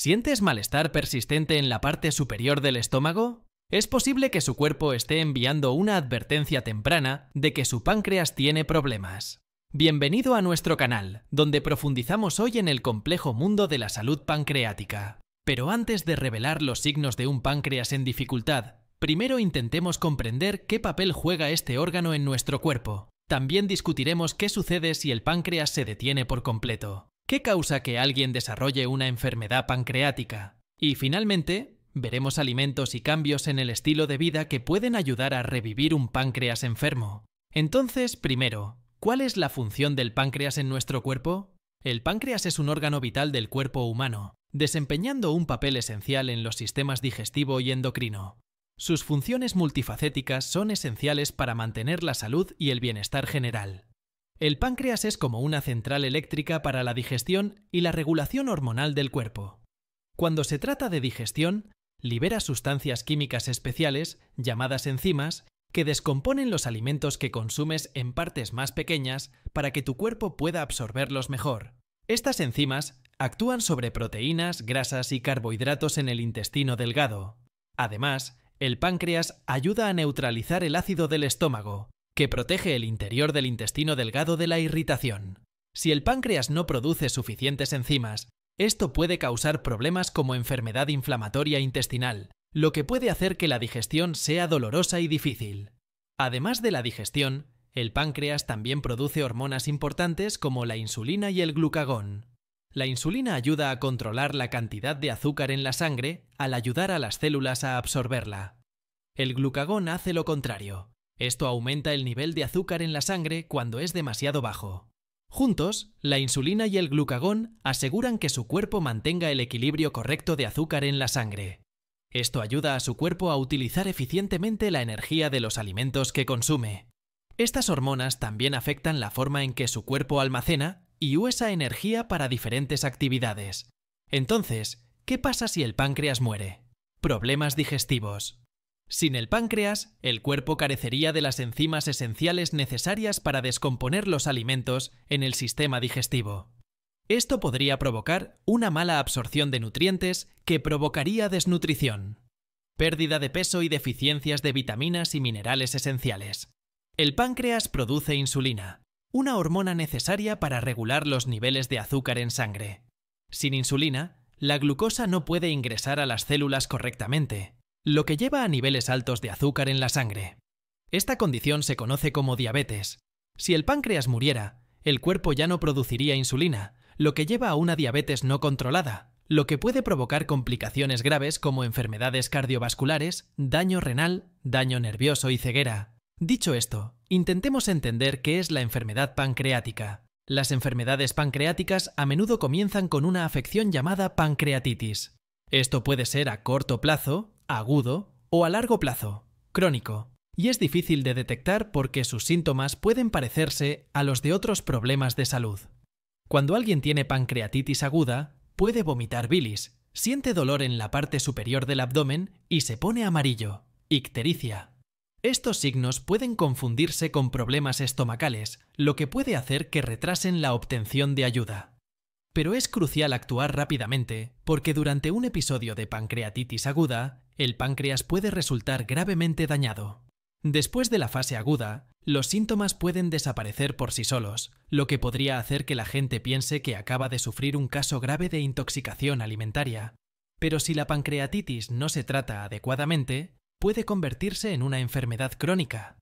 ¿Sientes malestar persistente en la parte superior del estómago? Es posible que su cuerpo esté enviando una advertencia temprana de que su páncreas tiene problemas. Bienvenido a nuestro canal, donde profundizamos hoy en el complejo mundo de la salud pancreática. Pero antes de revelar los signos de un páncreas en dificultad, primero intentemos comprender qué papel juega este órgano en nuestro cuerpo. También discutiremos qué sucede si el páncreas se detiene por completo. ¿Qué causa que alguien desarrolle una enfermedad pancreática? Y finalmente, veremos alimentos y cambios en el estilo de vida que pueden ayudar a revivir un páncreas enfermo. Entonces, primero, ¿cuál es la función del páncreas en nuestro cuerpo? El páncreas es un órgano vital del cuerpo humano, desempeñando un papel esencial en los sistemas digestivo y endocrino. Sus funciones multifacéticas son esenciales para mantener la salud y el bienestar general. El páncreas es como una central eléctrica para la digestión y la regulación hormonal del cuerpo. Cuando se trata de digestión, libera sustancias químicas especiales, llamadas enzimas, que descomponen los alimentos que consumes en partes más pequeñas para que tu cuerpo pueda absorberlos mejor. Estas enzimas actúan sobre proteínas, grasas y carbohidratos en el intestino delgado. Además, el páncreas ayuda a neutralizar el ácido del estómago, que protege el interior del intestino delgado de la irritación. Si el páncreas no produce suficientes enzimas, esto puede causar problemas como enfermedad inflamatoria intestinal, lo que puede hacer que la digestión sea dolorosa y difícil. Además de la digestión, el páncreas también produce hormonas importantes como la insulina y el glucagón. La insulina ayuda a controlar la cantidad de azúcar en la sangre al ayudar a las células a absorberla. El glucagón hace lo contrario, esto aumenta el nivel de azúcar en la sangre cuando es demasiado bajo. Juntos, la insulina y el glucagón aseguran que su cuerpo mantenga el equilibrio correcto de azúcar en la sangre. Esto ayuda a su cuerpo a utilizar eficientemente la energía de los alimentos que consume. Estas hormonas también afectan la forma en que su cuerpo almacena y usa energía para diferentes actividades. Entonces, ¿qué pasa si el páncreas muere? Problemas digestivos. Sin el páncreas, el cuerpo carecería de las enzimas esenciales necesarias para descomponer los alimentos en el sistema digestivo. Esto podría provocar una mala absorción de nutrientes que provocaría desnutrición, pérdida de peso y deficiencias de vitaminas y minerales esenciales. El páncreas produce insulina, una hormona necesaria para regular los niveles de azúcar en sangre. Sin insulina, la glucosa no puede ingresar a las células correctamente, lo que lleva a niveles altos de azúcar en la sangre. Esta condición se conoce como diabetes. Si el páncreas muriera, el cuerpo ya no produciría insulina, lo que lleva a una diabetes no controlada, lo que puede provocar complicaciones graves como enfermedades cardiovasculares, daño renal, daño nervioso y ceguera. Dicho esto, intentemos entender qué es la enfermedad pancreática. Las enfermedades pancreáticas a menudo comienzan con una afección llamada pancreatitis. Esto puede ser a corto plazo, agudo o a largo plazo, crónico, y es difícil de detectar porque sus síntomas pueden parecerse a los de otros problemas de salud. Cuando alguien tiene pancreatitis aguda, puede vomitar bilis, siente dolor en la parte superior del abdomen y se pone amarillo, ictericia. Estos signos pueden confundirse con problemas estomacales, lo que puede hacer que retrasen la obtención de ayuda. Pero es crucial actuar rápidamente, porque durante un episodio de pancreatitis aguda, el páncreas puede resultar gravemente dañado. Después de la fase aguda, los síntomas pueden desaparecer por sí solos, lo que podría hacer que la gente piense que acaba de sufrir un caso grave de intoxicación alimentaria. Pero si la pancreatitis no se trata adecuadamente, puede convertirse en una enfermedad crónica.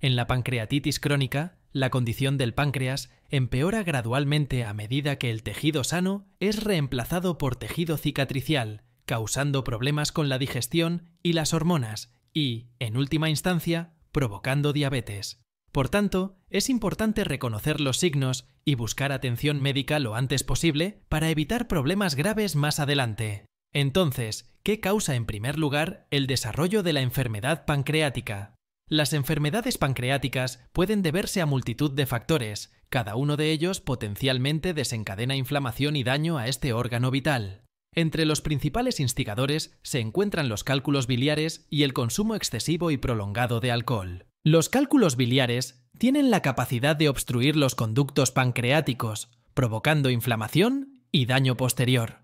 En la pancreatitis crónica, la condición del páncreas empeora gradualmente a medida que el tejido sano es reemplazado por tejido cicatricial causando problemas con la digestión y las hormonas y, en última instancia, provocando diabetes. Por tanto, es importante reconocer los signos y buscar atención médica lo antes posible para evitar problemas graves más adelante. Entonces, ¿qué causa en primer lugar el desarrollo de la enfermedad pancreática? Las enfermedades pancreáticas pueden deberse a multitud de factores, cada uno de ellos potencialmente desencadena inflamación y daño a este órgano vital. Entre los principales instigadores se encuentran los cálculos biliares y el consumo excesivo y prolongado de alcohol. Los cálculos biliares tienen la capacidad de obstruir los conductos pancreáticos, provocando inflamación y daño posterior.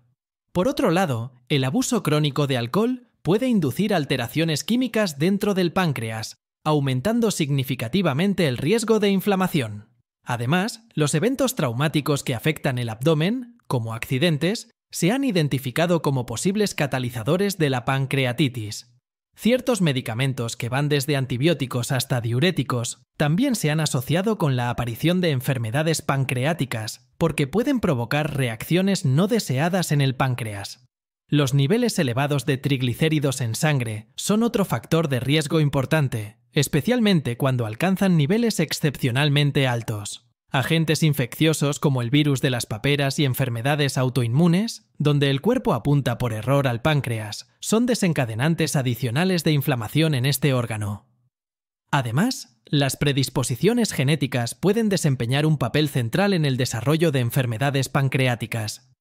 Por otro lado, el abuso crónico de alcohol puede inducir alteraciones químicas dentro del páncreas, aumentando significativamente el riesgo de inflamación. Además, los eventos traumáticos que afectan el abdomen, como accidentes, se han identificado como posibles catalizadores de la pancreatitis. Ciertos medicamentos que van desde antibióticos hasta diuréticos también se han asociado con la aparición de enfermedades pancreáticas, porque pueden provocar reacciones no deseadas en el páncreas. Los niveles elevados de triglicéridos en sangre son otro factor de riesgo importante, especialmente cuando alcanzan niveles excepcionalmente altos agentes infecciosos como el virus de las paperas y enfermedades autoinmunes, donde el cuerpo apunta por error al páncreas, son desencadenantes adicionales de inflamación en este órgano. Además, las predisposiciones genéticas pueden desempeñar un papel central en el desarrollo de enfermedades pancreáticas.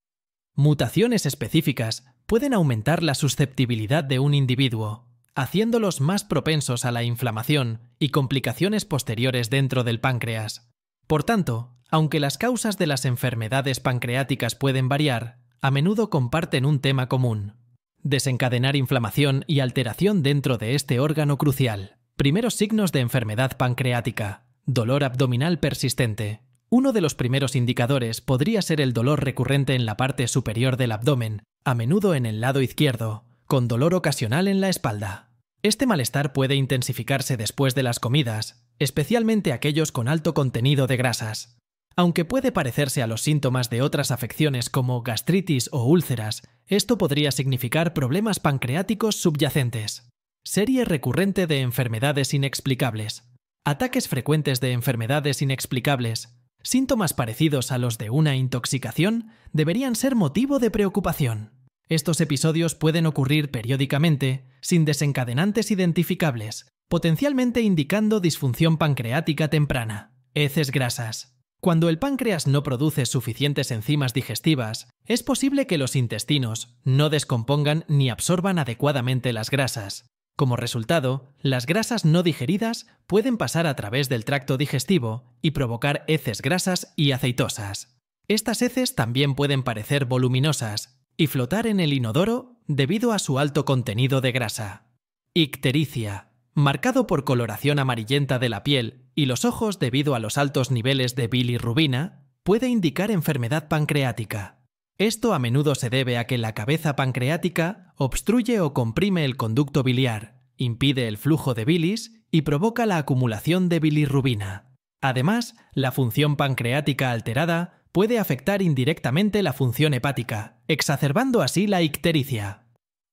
Mutaciones específicas pueden aumentar la susceptibilidad de un individuo, haciéndolos más propensos a la inflamación y complicaciones posteriores dentro del páncreas. Por tanto, aunque las causas de las enfermedades pancreáticas pueden variar, a menudo comparten un tema común. Desencadenar inflamación y alteración dentro de este órgano crucial. Primeros signos de enfermedad pancreática. Dolor abdominal persistente. Uno de los primeros indicadores podría ser el dolor recurrente en la parte superior del abdomen, a menudo en el lado izquierdo, con dolor ocasional en la espalda. Este malestar puede intensificarse después de las comidas, especialmente aquellos con alto contenido de grasas. Aunque puede parecerse a los síntomas de otras afecciones como gastritis o úlceras, esto podría significar problemas pancreáticos subyacentes. Serie recurrente de enfermedades inexplicables. Ataques frecuentes de enfermedades inexplicables. Síntomas parecidos a los de una intoxicación deberían ser motivo de preocupación. Estos episodios pueden ocurrir periódicamente, sin desencadenantes identificables, potencialmente indicando disfunción pancreática temprana, heces grasas. Cuando el páncreas no produce suficientes enzimas digestivas, es posible que los intestinos no descompongan ni absorban adecuadamente las grasas. Como resultado, las grasas no digeridas pueden pasar a través del tracto digestivo y provocar heces grasas y aceitosas. Estas heces también pueden parecer voluminosas y flotar en el inodoro debido a su alto contenido de grasa. Ictericia marcado por coloración amarillenta de la piel y los ojos debido a los altos niveles de bilirrubina, puede indicar enfermedad pancreática. Esto a menudo se debe a que la cabeza pancreática obstruye o comprime el conducto biliar, impide el flujo de bilis y provoca la acumulación de bilirrubina. Además, la función pancreática alterada puede afectar indirectamente la función hepática, exacerbando así la ictericia.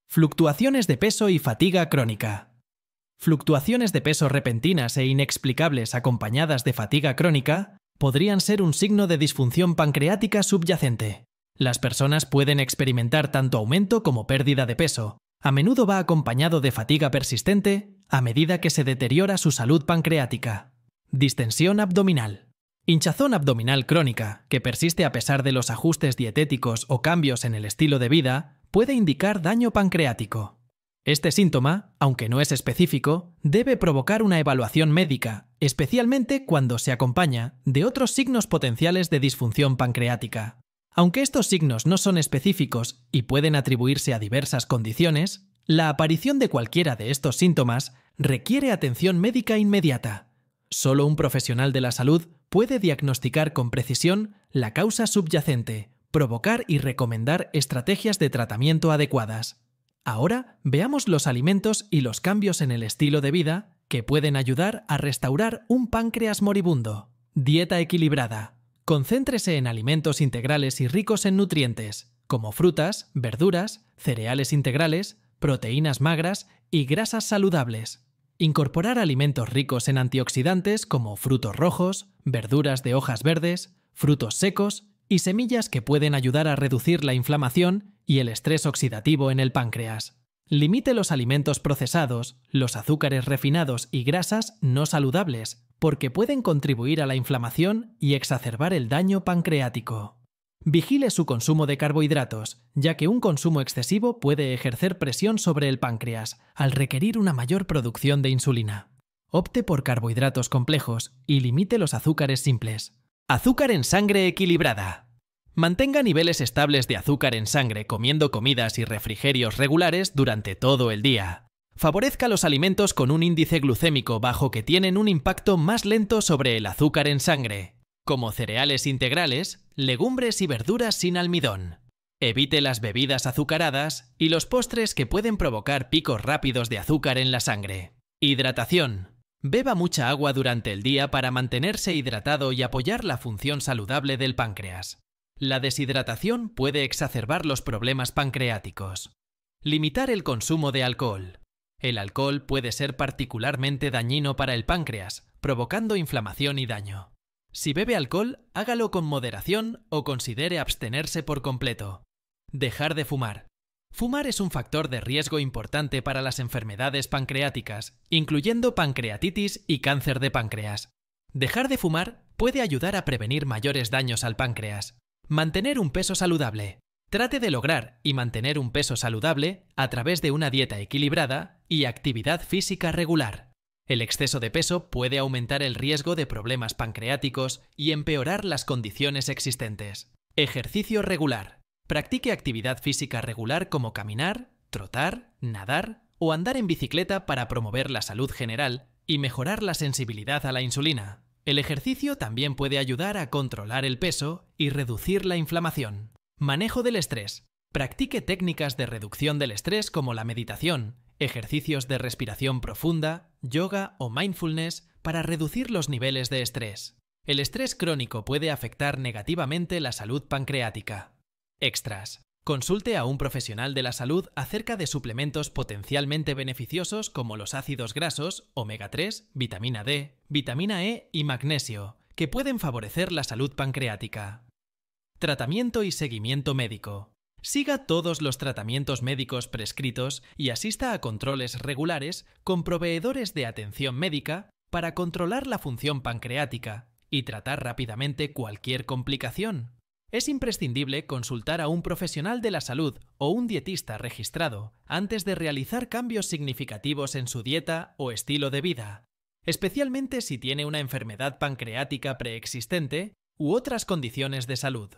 Fluctuaciones de peso y fatiga crónica. Fluctuaciones de peso repentinas e inexplicables acompañadas de fatiga crónica podrían ser un signo de disfunción pancreática subyacente. Las personas pueden experimentar tanto aumento como pérdida de peso. A menudo va acompañado de fatiga persistente a medida que se deteriora su salud pancreática. Distensión abdominal. Hinchazón abdominal crónica, que persiste a pesar de los ajustes dietéticos o cambios en el estilo de vida, puede indicar daño pancreático. Este síntoma, aunque no es específico, debe provocar una evaluación médica, especialmente cuando se acompaña de otros signos potenciales de disfunción pancreática. Aunque estos signos no son específicos y pueden atribuirse a diversas condiciones, la aparición de cualquiera de estos síntomas requiere atención médica inmediata. Solo un profesional de la salud puede diagnosticar con precisión la causa subyacente, provocar y recomendar estrategias de tratamiento adecuadas. Ahora veamos los alimentos y los cambios en el estilo de vida que pueden ayudar a restaurar un páncreas moribundo. Dieta equilibrada. Concéntrese en alimentos integrales y ricos en nutrientes, como frutas, verduras, cereales integrales, proteínas magras y grasas saludables. Incorporar alimentos ricos en antioxidantes como frutos rojos, verduras de hojas verdes, frutos secos y semillas que pueden ayudar a reducir la inflamación y el estrés oxidativo en el páncreas. Limite los alimentos procesados, los azúcares refinados y grasas no saludables, porque pueden contribuir a la inflamación y exacerbar el daño pancreático. Vigile su consumo de carbohidratos, ya que un consumo excesivo puede ejercer presión sobre el páncreas, al requerir una mayor producción de insulina. Opte por carbohidratos complejos y limite los azúcares simples. Azúcar en sangre equilibrada. Mantenga niveles estables de azúcar en sangre comiendo comidas y refrigerios regulares durante todo el día. Favorezca los alimentos con un índice glucémico bajo que tienen un impacto más lento sobre el azúcar en sangre, como cereales integrales, legumbres y verduras sin almidón. Evite las bebidas azucaradas y los postres que pueden provocar picos rápidos de azúcar en la sangre. Hidratación. Beba mucha agua durante el día para mantenerse hidratado y apoyar la función saludable del páncreas. La deshidratación puede exacerbar los problemas pancreáticos. Limitar el consumo de alcohol. El alcohol puede ser particularmente dañino para el páncreas, provocando inflamación y daño. Si bebe alcohol, hágalo con moderación o considere abstenerse por completo. Dejar de fumar. Fumar es un factor de riesgo importante para las enfermedades pancreáticas, incluyendo pancreatitis y cáncer de páncreas. Dejar de fumar puede ayudar a prevenir mayores daños al páncreas. Mantener un peso saludable. Trate de lograr y mantener un peso saludable a través de una dieta equilibrada y actividad física regular. El exceso de peso puede aumentar el riesgo de problemas pancreáticos y empeorar las condiciones existentes. Ejercicio regular. Practique actividad física regular como caminar, trotar, nadar o andar en bicicleta para promover la salud general y mejorar la sensibilidad a la insulina. El ejercicio también puede ayudar a controlar el peso y reducir la inflamación. Manejo del estrés. Practique técnicas de reducción del estrés como la meditación, ejercicios de respiración profunda, yoga o mindfulness para reducir los niveles de estrés. El estrés crónico puede afectar negativamente la salud pancreática. Extras. Consulte a un profesional de la salud acerca de suplementos potencialmente beneficiosos como los ácidos grasos, omega 3, vitamina D, vitamina E y magnesio, que pueden favorecer la salud pancreática. Tratamiento y seguimiento médico. Siga todos los tratamientos médicos prescritos y asista a controles regulares con proveedores de atención médica para controlar la función pancreática y tratar rápidamente cualquier complicación. Es imprescindible consultar a un profesional de la salud o un dietista registrado antes de realizar cambios significativos en su dieta o estilo de vida, especialmente si tiene una enfermedad pancreática preexistente u otras condiciones de salud.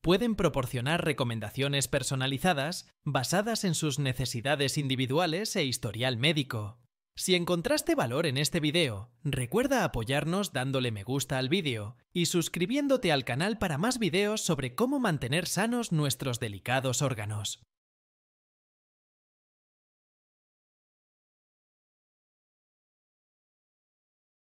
Pueden proporcionar recomendaciones personalizadas basadas en sus necesidades individuales e historial médico. Si encontraste valor en este video, recuerda apoyarnos dándole me gusta al vídeo y suscribiéndote al canal para más videos sobre cómo mantener sanos nuestros delicados órganos.